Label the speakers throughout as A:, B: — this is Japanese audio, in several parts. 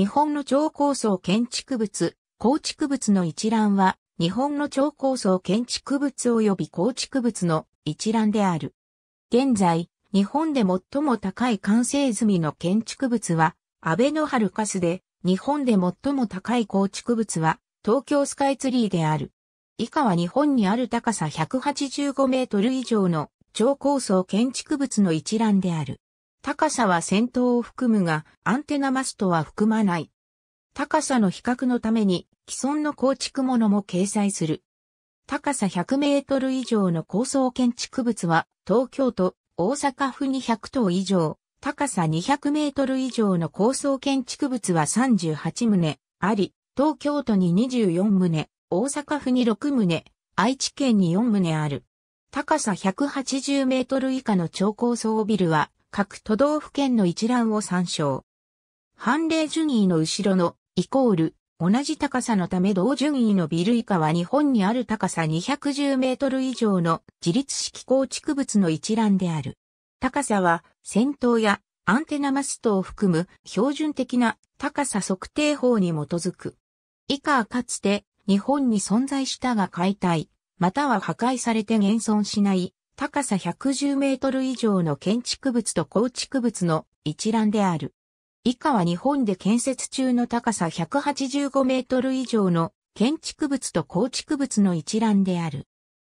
A: 日本の超高層建築物、構築物の一覧は、日本の超高層建築物及び構築物の一覧である。現在、日本で最も高い完成済みの建築物は、安倍のハルカスで、日本で最も高い構築物は、東京スカイツリーである。以下は日本にある高さ185メートル以上の超高層建築物の一覧である。高さは先頭を含むが、アンテナマストは含まない。高さの比較のために、既存の構築物も掲載する。高さ100メートル以上の高層建築物は、東京都、大阪府に100棟以上、高さ200メートル以上の高層建築物は38棟あり、東京都に24棟、大阪府に6棟、愛知県に4棟ある。高さ180メートル以下の超高層ビルは各都道府県の一覧を参照。判例順位の後ろのイコール同じ高さのため同順位のビル以下は日本にある高さ210メートル以上の自立式構築物の一覧である。高さは先頭やアンテナマストを含む標準的な高さ測定法に基づく。以下はかつて日本に存在したが解体、または破壊されて現存しない高さ110メートル以上の建築物と構築物の一覧である。以下は日本で建設中の高さ185メートル以上の建築物と構築物の一覧である。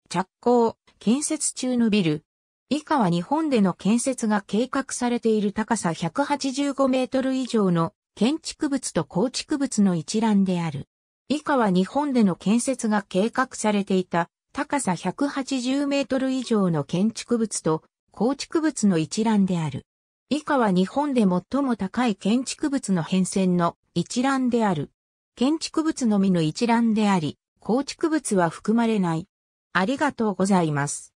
A: 着工、建設中のビル。以下は日本での建設が計画されている高さ185メートル以上の建築物と構築物の一覧である。以下は日本での建設が計画されていた高さ180メートル以上の建築物と構築物の一覧である。以下は日本で最も高い建築物の変遷の一覧である。建築物のみの一覧であり、構築物は含まれない。ありがとうございます。